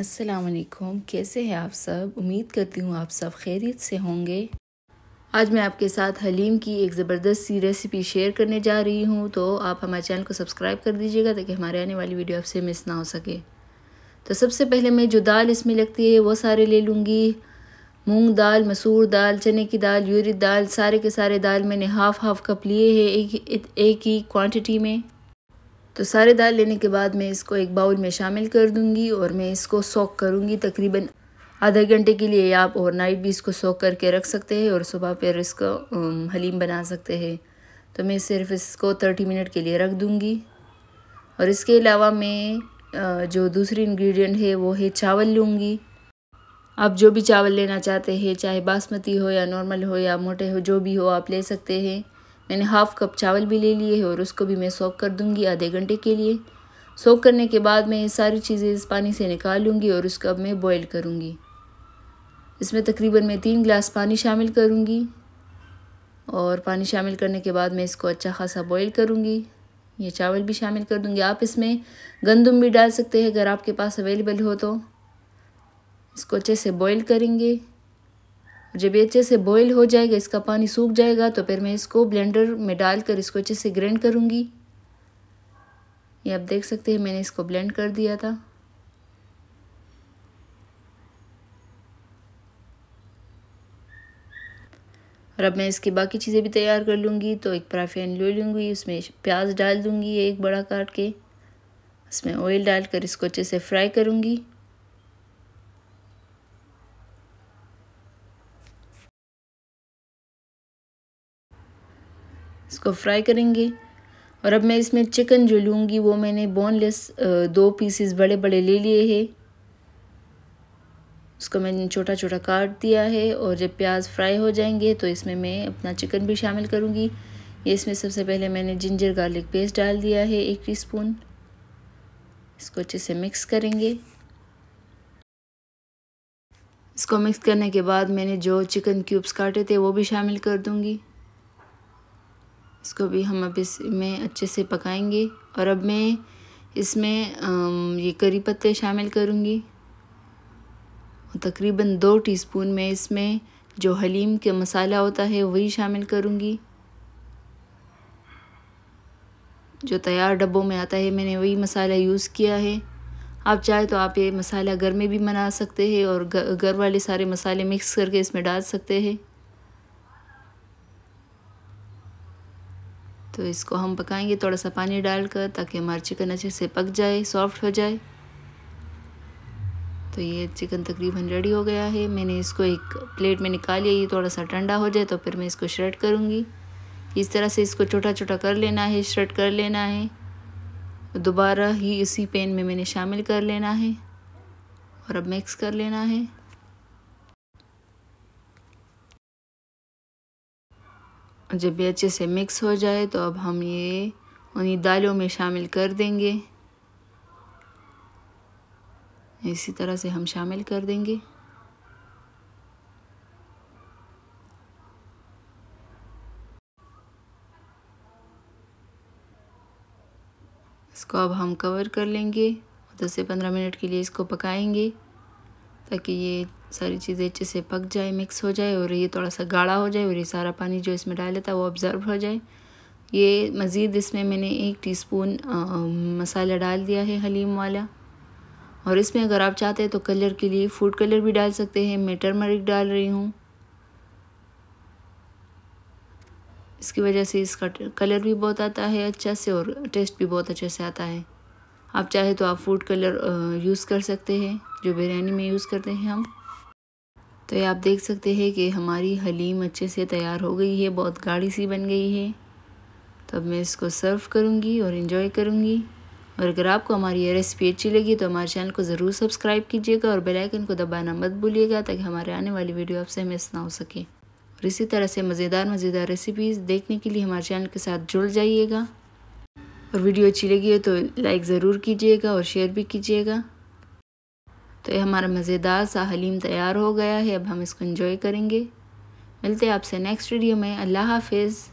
अस्सलाम वालेकुम कैसे हैं आप सब उम्मीद करती हूँ आप सब खैरियत से होंगे आज मैं आपके साथ हलीम की एक ज़बरदस्त सी रेसिपी शेयर करने जा रही हूँ तो आप हमारे चैनल को सब्सक्राइब कर दीजिएगा ताकि हमारे आने वाली वीडियो आपसे मिस ना हो सके तो सबसे पहले मैं जो दाल इसमें लगती है वो सारे ले लूँगी मूंग दाल मसूर दाल चने की दाल यूरी दाल सारे के सारे दाल मैंने हाफ़ हाफ़ कप लिए है एक एक ही क्वांटिटी में तो सारे दाल लेने के बाद मैं इसको एक बाउल में शामिल कर दूंगी और मैं इसको सॉक करूंगी तकरीबन आधे घंटे के लिए आप और नाइट भी इसको सॉक करके रख सकते हैं और सुबह फिर इसको हलीम बना सकते हैं तो मैं सिर्फ इसको थर्टी मिनट के लिए रख दूँगी और इसके अलावा मैं जो दूसरी इन्ग्रीडियंट है वो है चावल लूँगी आप जो भी चावल लेना चाहते हैं चाहे बासमती हो या नॉर्मल हो या मोटे हो जो भी हो आप ले सकते हैं मैंने हाफ़ कप चावल भी ले लिए है और उसको भी मैं सोख कर दूंगी आधे घंटे के लिए सोख करने के बाद मैं ये सारी चीज़ें इस पानी से निकाल लूँगी और उसको अब मैं बॉयल करूँगी इसमें तकरीबन मैं तीन गिलास पानी शामिल करूँगी और पानी शामिल करने के बाद मैं इसको अच्छा खासा बॉयल करूँगी ये चावल भी शामिल कर दूँगी आप इसमें गंदम भी डाल सकते हैं अगर आपके पास अवेलेबल हो तो इसको अच्छे से बॉयल करेंगे जब ये अच्छे से बॉईल हो जाएगा इसका पानी सूख जाएगा तो फिर मैं इसको ब्लेंडर में डालकर इसको अच्छे से ग्राइंड करूँगी ये आप देख सकते हैं मैंने इसको ब्लेंड कर दिया था और अब मैं इसकी बाकी चीज़ें भी तैयार कर लूँगी तो एक पैन ले लूँगी उसमें प्याज डाल दूँगी एक बड़ा काट के उसमें ऑयल डालकर इसको अच्छे से फ्राई करूँगी इसको फ्राई करेंगे और अब मैं इसमें चिकन जो लूँगी वो मैंने बोनलेस दो पीसेस बड़े बड़े ले लिए हैं उसको मैंने छोटा छोटा काट दिया है और जब प्याज फ्राई हो जाएंगे तो इसमें मैं अपना चिकन भी शामिल करूँगी ये इसमें सबसे पहले मैंने जिंजर गार्लिक पेस्ट डाल दिया है एक स्पून इसको अच्छे से मिक्स करेंगे इसको मिक्स करने के बाद मैंने जो चिकन क्यूब्स काटे थे वो भी शामिल कर दूँगी इसको भी हम अब इसमें अच्छे से पकाएंगे और अब मैं इसमें ये करी पत्ते शामिल करूँगी तकरीबन दो टीस्पून मैं इसमें जो हलीम के मसाला होता है वही शामिल करूँगी जो तैयार डब्बों में आता है मैंने वही मसाला यूज़ किया है आप चाहे तो आप ये मसाला घर में भी बना सकते हैं और घर वाले सारे मसाले मिक्स करके इसमें डाल सकते हैं तो इसको हम पकाएंगे थोड़ा सा पानी डालकर ताकि हमारा चिकन अच्छे से पक जाए सॉफ्ट हो जाए तो ये चिकन तकरीबन रेडी हो गया है मैंने इसको एक प्लेट में निकाल लिया ये थोड़ा सा ठंडा हो जाए तो फिर मैं इसको श्रेड करूँगी इस तरह से इसको छोटा छोटा कर लेना है श्रेड कर लेना है दोबारा ही इसी पेन में मैंने शामिल कर लेना है और अब मिक्स कर लेना है जब ये अच्छे से मिक्स हो जाए तो अब हम ये उन्हीं दालों में शामिल कर देंगे इसी तरह से हम शामिल कर देंगे इसको अब हम कवर कर लेंगे दस से पंद्रह मिनट के लिए इसको पकाएंगे ताकि ये सारी चीज़ें अच्छे से पक जाए मिक्स हो जाए और ये थोड़ा सा गाढ़ा हो जाए और ये सारा पानी जो इसमें डाला था वो ऑब्ज़र्व हो जाए ये मज़ीद इसमें मैंने एक टीस्पून मसाला डाल दिया है हलीम वाला और इसमें अगर आप चाहते हैं तो कलर के लिए फूड कलर भी डाल सकते हैं मैं टर्मरिक डाल रही हूँ इसकी वजह से इसका कलर भी बहुत आता है अच्छा से और टेस्ट भी बहुत अच्छे से आता है आप चाहे तो आप फूड कलर यूज़ कर सकते हैं जो बिरयानी में यूज़ करते हैं हम तो ये आप देख सकते हैं कि हमारी हलीम अच्छे से तैयार हो गई है बहुत गाढ़ी सी बन गई है तो अब मैं इसको सर्व करूँगी और इन्जॉय करूँगी और अगर आपको हमारी ये रेसिपी अच्छी लगी तो हमारे चैनल को ज़रूर सब्सक्राइब कीजिएगा और बेल आइकन को दबाना मत भूलिएगा ताकि हमारे आने वाली वीडियो आपसे मिस ना हो सके और इसी तरह से मज़ेदार मज़ेदार रेसिपीज़ देखने के लिए हमारे चैनल के साथ जुड़ जाइएगा और वीडियो अच्छी लगी है तो लाइक ज़रूर कीजिएगा और शेयर भी कीजिएगा तो ये हमारा मज़ेदार सा हलीम तैयार हो गया है अब हम इसको इन्जॉय करेंगे मिलते हैं आपसे नेक्स्ट वीडियो में अल्लाह हाफिज़